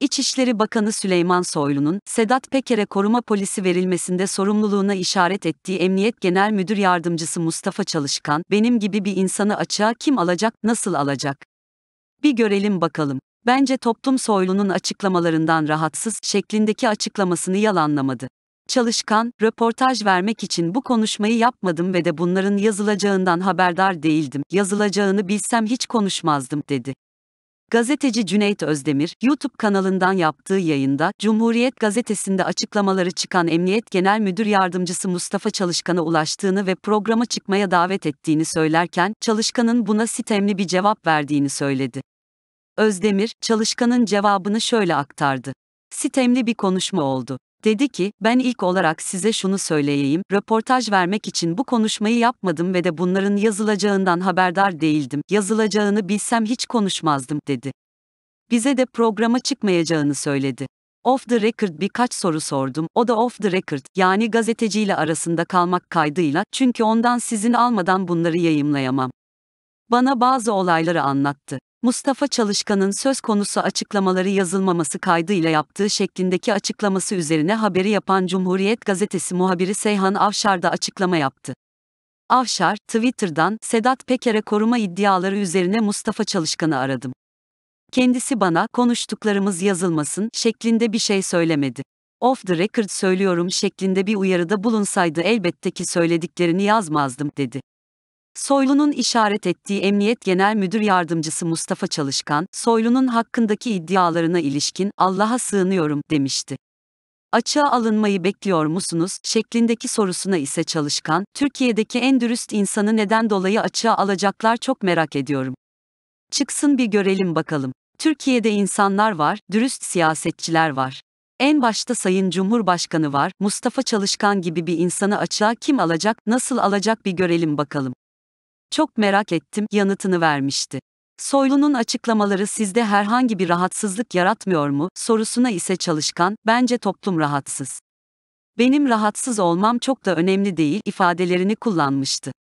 İçişleri Bakanı Süleyman Soylu'nun Sedat Peker'e koruma polisi verilmesinde sorumluluğuna işaret ettiği Emniyet Genel Müdür Yardımcısı Mustafa Çalışkan, benim gibi bir insanı açığa kim alacak, nasıl alacak? Bir görelim bakalım. Bence toplum Soylu'nun açıklamalarından rahatsız şeklindeki açıklamasını yalanlamadı çalışkan, röportaj vermek için bu konuşmayı yapmadım ve de bunların yazılacağından haberdar değildim. Yazılacağını bilsem hiç konuşmazdım dedi. Gazeteci Cüneyt Özdemir, YouTube kanalından yaptığı yayında, Cumhuriyet Gazetesi'nde açıklamaları çıkan Emniyet Genel Müdür Yardımcısı Mustafa Çalışkan'a ulaştığını ve programa çıkmaya davet ettiğini söylerken, Çalışkan'ın buna sitemli bir cevap verdiğini söyledi. Özdemir, Çalışkan'ın cevabını şöyle aktardı. Sitemli bir konuşma oldu. Dedi ki, ben ilk olarak size şunu söyleyeyim, röportaj vermek için bu konuşmayı yapmadım ve de bunların yazılacağından haberdar değildim, yazılacağını bilsem hiç konuşmazdım, dedi. Bize de programa çıkmayacağını söyledi. Off the record birkaç soru sordum. O da off the record yani gazeteciyle arasında kalmak kaydıyla çünkü ondan sizin almadan bunları yayımlayamam. Bana bazı olayları anlattı. Mustafa Çalışkan'ın söz konusu açıklamaları yazılmaması kaydıyla yaptığı şeklindeki açıklaması üzerine haberi yapan Cumhuriyet Gazetesi muhabiri Seyhan Avşar da açıklama yaptı. Avşar, Twitter'dan Sedat Peker'e koruma iddiaları üzerine Mustafa Çalışkan'ı aradım. Kendisi bana konuştuklarımız yazılmasın şeklinde bir şey söylemedi. Off the record söylüyorum şeklinde bir uyarıda bulunsaydı elbette ki söylediklerini yazmazdım dedi. Soylu'nun işaret ettiği Emniyet Genel Müdür Yardımcısı Mustafa Çalışkan, Soylu'nun hakkındaki iddialarına ilişkin Allah'a sığınıyorum demişti. Açığa alınmayı bekliyor musunuz şeklindeki sorusuna ise Çalışkan, Türkiye'deki en dürüst insanı neden dolayı açığa alacaklar çok merak ediyorum. Çıksın bir görelim bakalım. Türkiye'de insanlar var, dürüst siyasetçiler var. En başta Sayın Cumhurbaşkanı var, Mustafa Çalışkan gibi bir insanı açığa kim alacak, nasıl alacak bir görelim bakalım çok merak ettim yanıtını vermişti. Soylu'nun açıklamaları sizde herhangi bir rahatsızlık yaratmıyor mu sorusuna ise çalışkan, bence toplum rahatsız. Benim rahatsız olmam çok da önemli değil ifadelerini kullanmıştı.